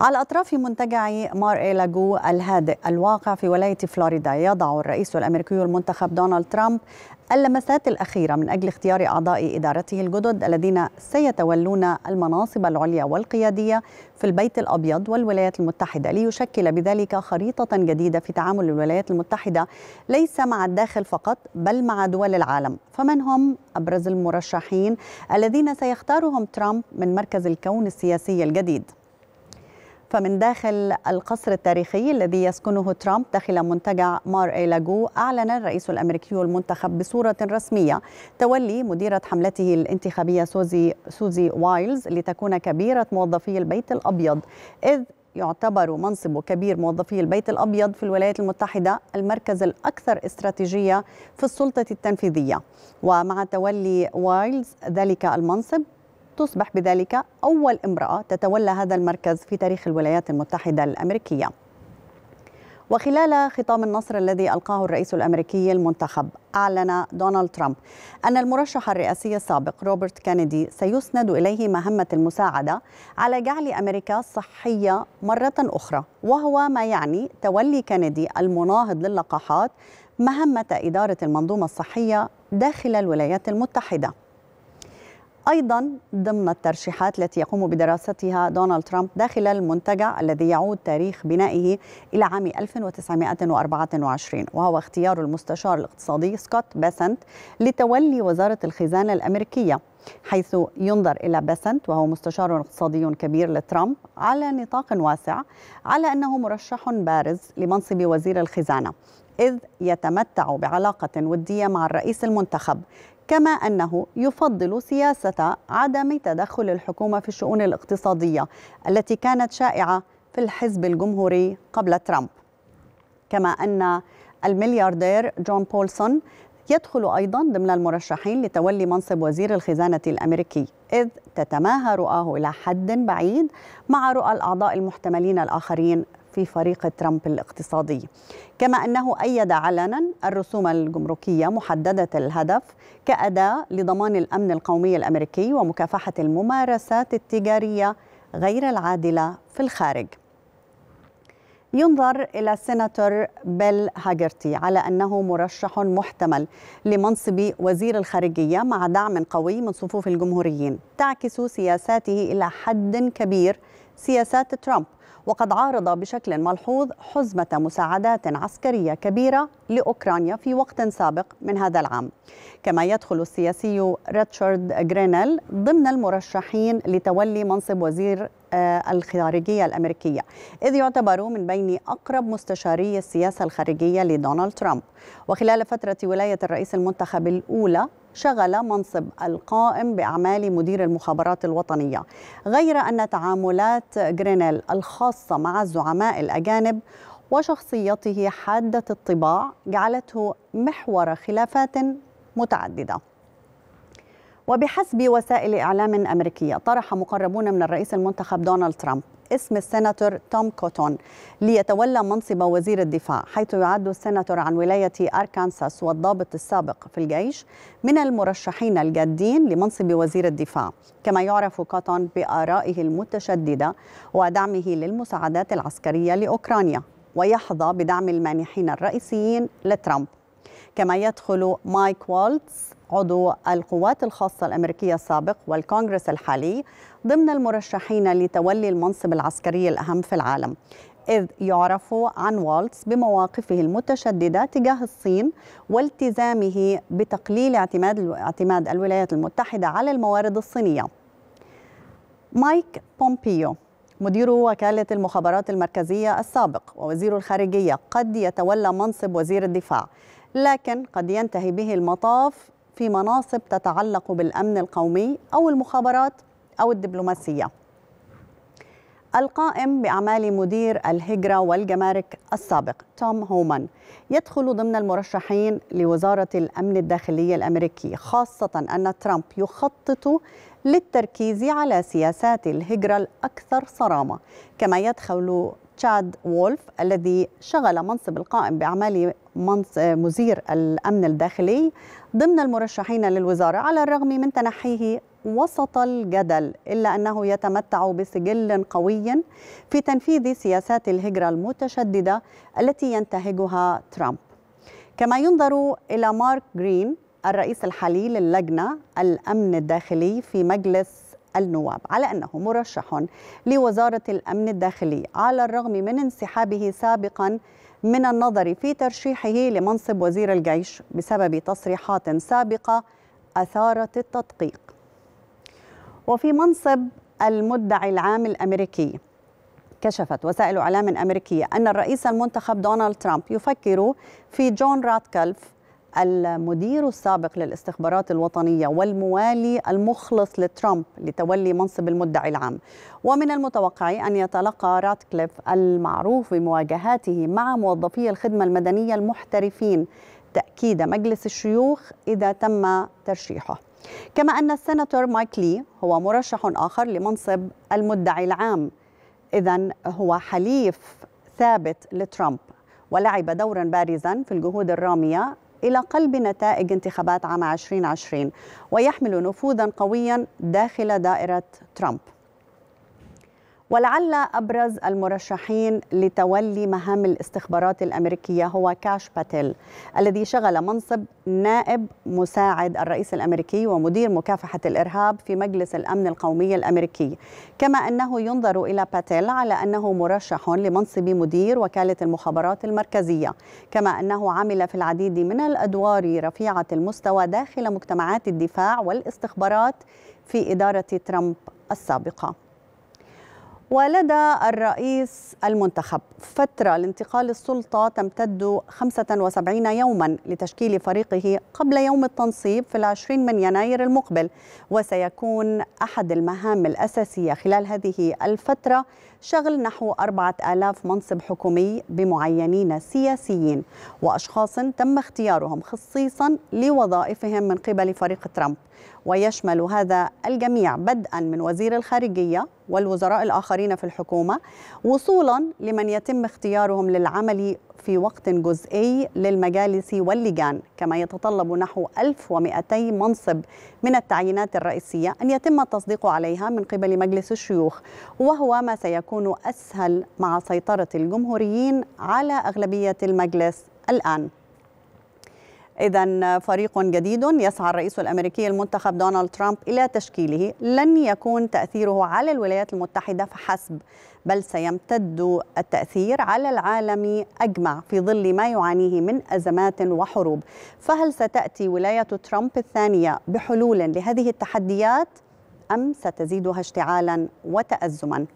على أطراف منتجع مار إيلاجو الهادئ الواقع في ولاية فلوريدا يضع الرئيس الأمريكي المنتخب دونالد ترامب اللمسات الأخيرة من أجل اختيار أعضاء إدارته الجدد الذين سيتولون المناصب العليا والقيادية في البيت الأبيض والولايات المتحدة ليشكل بذلك خريطة جديدة في تعامل الولايات المتحدة ليس مع الداخل فقط بل مع دول العالم فمن هم أبرز المرشحين الذين سيختارهم ترامب من مركز الكون السياسي الجديد فمن من داخل القصر التاريخي الذي يسكنه ترامب داخل منتجع مار اي لاجو أعلن الرئيس الأمريكي المنتخب بصورة رسمية تولي مديرة حملته الانتخابية سوزي, سوزي وايلز لتكون كبيرة موظفي البيت الأبيض إذ يعتبر منصب كبير موظفي البيت الابيض في الولايات المتحده المركز الاكثر استراتيجيه في السلطه التنفيذيه ومع تولي وايلز ذلك المنصب تصبح بذلك أول امرأة تتولى هذا المركز في تاريخ الولايات المتحدة الأمريكية وخلال خطاب النصر الذي ألقاه الرئيس الأمريكي المنتخب أعلن دونالد ترامب أن المرشح الرئاسي السابق روبرت كينيدي سيسند إليه مهمة المساعدة على جعل أمريكا صحية مرة أخرى وهو ما يعني تولي كينيدي المناهض للقاحات مهمة إدارة المنظومة الصحية داخل الولايات المتحدة أيضا ضمن الترشيحات التي يقوم بدراستها دونالد ترامب داخل المنتجع الذي يعود تاريخ بنائه إلى عام 1924 وهو اختيار المستشار الاقتصادي سكوت باسنت لتولي وزارة الخزانة الأمريكية حيث ينظر إلى باسنت وهو مستشار اقتصادي كبير لترامب على نطاق واسع على أنه مرشح بارز لمنصب وزير الخزانة إذ يتمتع بعلاقة ودية مع الرئيس المنتخب كما أنه يفضل سياسة عدم تدخل الحكومة في الشؤون الاقتصادية التي كانت شائعة في الحزب الجمهوري قبل ترامب كما أن الملياردير جون بولسون يدخل أيضا ضمن المرشحين لتولي منصب وزير الخزانة الأمريكي إذ تتماهى رؤاه إلى حد بعيد مع رؤى الأعضاء المحتملين الآخرين في فريق ترامب الاقتصادي كما أنه أيد علنا الرسوم الجمركية محددة الهدف كأداة لضمان الأمن القومي الأمريكي ومكافحة الممارسات التجارية غير العادلة في الخارج ينظر إلى السيناتور بيل هاجرتي على أنه مرشح محتمل لمنصب وزير الخارجية مع دعم قوي من صفوف الجمهوريين تعكس سياساته إلى حد كبير سياسات ترامب وقد عارض بشكل ملحوظ حزمة مساعدات عسكرية كبيرة لأوكرانيا في وقت سابق من هذا العام كما يدخل السياسي ريتشارد جرينل ضمن المرشحين لتولي منصب وزير آه، الخارجية الأمريكية إذ يعتبر من بين أقرب مستشاري السياسة الخارجية لدونالد ترامب وخلال فترة ولاية الرئيس المنتخب الأولى شغل منصب القائم بأعمال مدير المخابرات الوطنية غير أن تعاملات جرينيل الخاصة مع الزعماء الأجانب وشخصيته حادة الطباع جعلته محور خلافات متعددة وبحسب وسائل إعلام أمريكية طرح مقربون من الرئيس المنتخب دونالد ترامب اسم السناتور توم كوتون ليتولى منصب وزير الدفاع حيث يعد السناتور عن ولاية أركانساس والضابط السابق في الجيش من المرشحين الجادين لمنصب وزير الدفاع كما يعرف كوتون بآرائه المتشددة ودعمه للمساعدات العسكرية لأوكرانيا ويحظى بدعم المانحين الرئيسيين لترامب كما يدخل مايك والتس عضو القوات الخاصة الأمريكية السابق والكونغرس الحالي ضمن المرشحين لتولي المنصب العسكري الأهم في العالم إذ يعرف عن والتس بمواقفه المتشددة تجاه الصين والتزامه بتقليل اعتماد اعتماد الولايات المتحدة على الموارد الصينية. مايك بومبيو مدير وكالة المخابرات المركزية السابق ووزير الخارجية قد يتولى منصب وزير الدفاع لكن قد ينتهي به المطاف في مناصب تتعلق بالأمن القومي أو المخابرات أو الدبلوماسية القائم بأعمال مدير الهجرة والجمارك السابق توم هومان يدخل ضمن المرشحين لوزارة الأمن الداخلية الأمريكي خاصة أن ترامب يخطط للتركيز على سياسات الهجرة الأكثر صرامة كما يدخل تشاد وولف الذي شغل منصب القائم بأعمال مزير الأمن الداخلي ضمن المرشحين للوزارة على الرغم من تنحيه وسط الجدل إلا أنه يتمتع بسجل قوي في تنفيذ سياسات الهجرة المتشددة التي ينتهجها ترامب كما ينظر إلى مارك جرين الرئيس الحالي للجنة الأمن الداخلي في مجلس النواب على أنه مرشح لوزارة الأمن الداخلي على الرغم من انسحابه سابقا من النظر في ترشيحه لمنصب وزير الجيش بسبب تصريحات سابقة أثارت التدقيق وفي منصب المدعي العام الأمريكي كشفت وسائل اعلام امريكيه ان الرئيس المنتخب دونالد ترامب يفكر في جون راتكلف المدير السابق للاستخبارات الوطنية والموالي المخلص لترامب لتولي منصب المدعي العام ومن المتوقع أن يتلقى راتكليف المعروف بمواجهاته مع موظفي الخدمة المدنية المحترفين تأكيد مجلس الشيوخ إذا تم ترشيحه كما أن السناتور مايك لي هو مرشح آخر لمنصب المدعي العام إذا هو حليف ثابت لترامب ولعب دورا بارزا في الجهود الرامية إلى قلب نتائج انتخابات عام 2020 ويحمل نفوذا قويا داخل دائرة ترامب ولعل أبرز المرشحين لتولي مهام الاستخبارات الأمريكية هو كاش باتيل الذي شغل منصب نائب مساعد الرئيس الأمريكي ومدير مكافحة الإرهاب في مجلس الأمن القومي الأمريكي كما أنه ينظر إلى باتيل على أنه مرشح لمنصب مدير وكالة المخابرات المركزية كما أنه عمل في العديد من الأدوار رفيعة المستوى داخل مجتمعات الدفاع والاستخبارات في إدارة ترامب السابقة ولدى الرئيس المنتخب فترة لانتقال السلطة تمتد 75 يوما لتشكيل فريقه قبل يوم التنصيب في العشرين من يناير المقبل وسيكون أحد المهام الأساسية خلال هذه الفترة شغل نحو 4000 منصب حكومي بمعينين سياسيين وأشخاص تم اختيارهم خصيصا لوظائفهم من قبل فريق ترامب ويشمل هذا الجميع بدءا من وزير الخارجية والوزراء الآخرين في الحكومة وصولا لمن يتم اختيارهم للعمل في وقت جزئي للمجالس واللجان كما يتطلب نحو 1200 منصب من التعيينات الرئيسية أن يتم التصديق عليها من قبل مجلس الشيوخ وهو ما سيكون أسهل مع سيطرة الجمهوريين على أغلبية المجلس الآن إذا فريق جديد يسعى الرئيس الأمريكي المنتخب دونالد ترامب إلى تشكيله لن يكون تأثيره على الولايات المتحدة فحسب بل سيمتد التأثير على العالم أجمع في ظل ما يعانيه من أزمات وحروب فهل ستأتي ولاية ترامب الثانية بحلول لهذه التحديات أم ستزيدها اشتعالا وتأزما؟